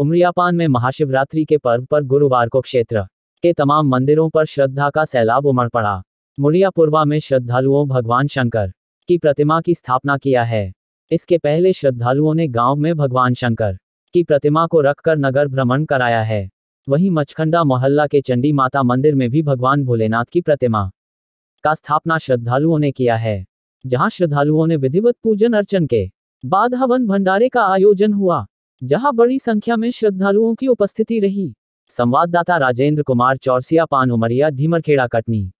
उमरियापान में महाशिवरात्रि के पर्व पर गुरुवार को क्षेत्र के तमाम मंदिरों पर श्रद्धा का सैलाब उमड़ पड़ा मुरियापुरवा में श्रद्धालुओं भगवान शंकर की प्रतिमा की स्थापना किया है इसके पहले श्रद्धालुओं ने गांव में भगवान शंकर की प्रतिमा को रखकर नगर भ्रमण कराया है वहीं मचखंडा मोहल्ला के चंडी माता मंदिर में भी भगवान भोलेनाथ की प्रतिमा का स्थापना श्रद्धालुओं ने किया है जहां श्रद्धालुओं ने विधिवत पूजन अर्चन के बाद हवन भंडारे का आयोजन हुआ जहां बड़ी संख्या में श्रद्धालुओं की उपस्थिति रही संवाददाता राजेंद्र कुमार चौरसिया पान उमरिया धीमरखेड़ा कटनी